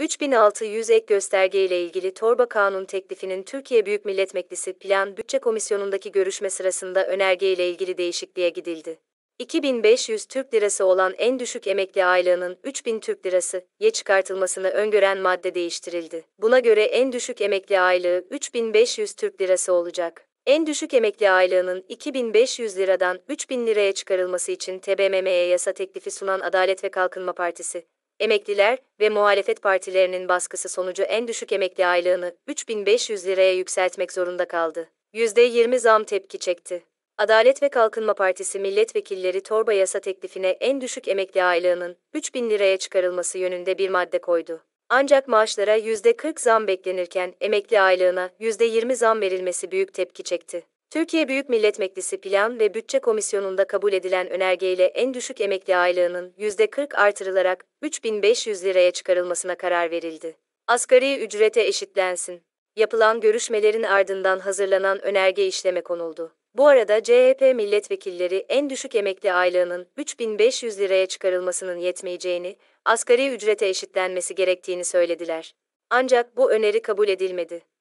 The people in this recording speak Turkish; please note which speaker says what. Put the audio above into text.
Speaker 1: 3600 ek gösterge ile ilgili torba kanun teklifinin Türkiye Büyük Millet Meclisi Plan Bütçe Komisyonu'ndaki görüşme sırasında önerge ile ilgili değişikliğe gidildi. 2500 Türk Lirası olan en düşük emekli aylığının 3000 Türk Lirası ye çıkartılmasını öngören madde değiştirildi. Buna göre en düşük emekli aylığı 3500 Türk Lirası olacak. En düşük emekli aylığının 2500 liradan 3000 liraya çıkarılması için TBMM'ye yasa teklifi sunan Adalet ve Kalkınma Partisi, emekliler ve muhalefet partilerinin baskısı sonucu en düşük emekli aylığını 3500 liraya yükseltmek zorunda kaldı. %20 zam tepki çekti. Adalet ve Kalkınma Partisi milletvekilleri torba yasa teklifine en düşük emekli aylığının 3000 liraya çıkarılması yönünde bir madde koydu. Ancak maaşlara %40 zam beklenirken emekli aylığına %20 zam verilmesi büyük tepki çekti. Türkiye Büyük Millet Meclisi Plan ve Bütçe Komisyonu'nda kabul edilen önergeyle en düşük emekli aylığının %40 artırılarak 3500 liraya çıkarılmasına karar verildi. Asgari ücrete eşitlensin. Yapılan görüşmelerin ardından hazırlanan önerge işleme konuldu. Bu arada CHP milletvekilleri en düşük emekli aylığının 3500 liraya çıkarılmasının yetmeyeceğini, asgari ücrete eşitlenmesi gerektiğini söylediler. Ancak bu öneri kabul edilmedi.